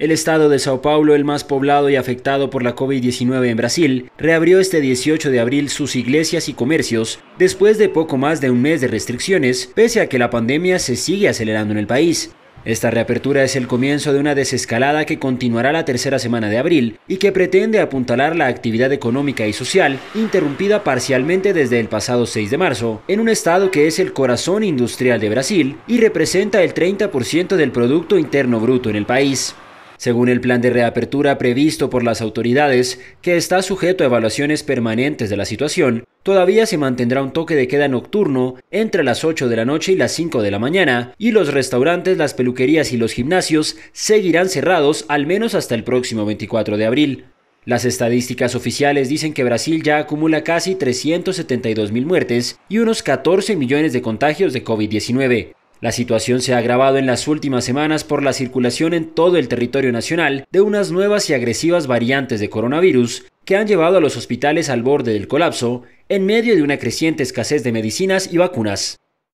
El estado de Sao Paulo, el más poblado y afectado por la COVID-19 en Brasil, reabrió este 18 de abril sus iglesias y comercios después de poco más de un mes de restricciones, pese a que la pandemia se sigue acelerando en el país. Esta reapertura es el comienzo de una desescalada que continuará la tercera semana de abril y que pretende apuntalar la actividad económica y social, interrumpida parcialmente desde el pasado 6 de marzo, en un estado que es el corazón industrial de Brasil y representa el 30% del Producto Interno Bruto en el país según el plan de reapertura previsto por las autoridades, que está sujeto a evaluaciones permanentes de la situación, todavía se mantendrá un toque de queda nocturno entre las 8 de la noche y las 5 de la mañana, y los restaurantes, las peluquerías y los gimnasios seguirán cerrados al menos hasta el próximo 24 de abril. Las estadísticas oficiales dicen que Brasil ya acumula casi 372 mil muertes y unos 14 millones de contagios de COVID-19. La situación se ha agravado en las últimas semanas por la circulación en todo el territorio nacional de unas nuevas y agresivas variantes de coronavirus que han llevado a los hospitales al borde del colapso en medio de una creciente escasez de medicinas y vacunas.